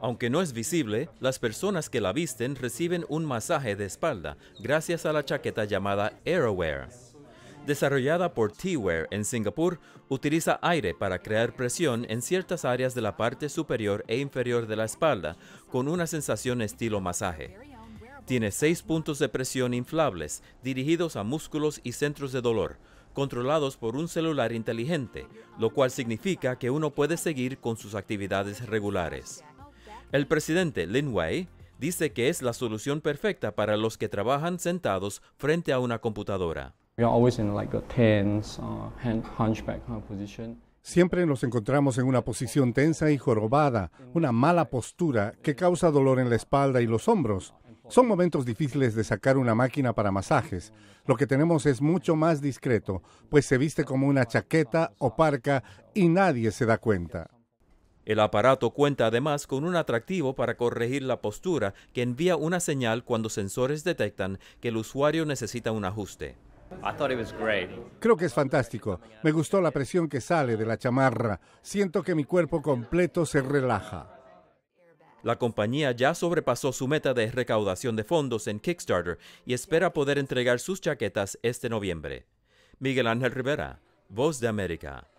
Aunque no es visible, las personas que la visten reciben un masaje de espalda gracias a la chaqueta llamada AeroWear. Desarrollada por T-Wear en Singapur, utiliza aire para crear presión en ciertas áreas de la parte superior e inferior de la espalda con una sensación estilo masaje. Tiene seis puntos de presión inflables dirigidos a músculos y centros de dolor, controlados por un celular inteligente, lo cual significa que uno puede seguir con sus actividades regulares. El presidente Lin Wei dice que es la solución perfecta para los que trabajan sentados frente a una computadora. Uh, uh, Siempre nos encontramos en una posición tensa y jorobada, una mala postura que causa dolor en la espalda y los hombros. Son momentos difíciles de sacar una máquina para masajes. Lo que tenemos es mucho más discreto, pues se viste como una chaqueta o parca y nadie se da cuenta. El aparato cuenta además con un atractivo para corregir la postura que envía una señal cuando sensores detectan que el usuario necesita un ajuste. Creo que es fantástico. Me gustó la presión que sale de la chamarra. Siento que mi cuerpo completo se relaja. La compañía ya sobrepasó su meta de recaudación de fondos en Kickstarter y espera poder entregar sus chaquetas este noviembre. Miguel Ángel Rivera, Voz de América.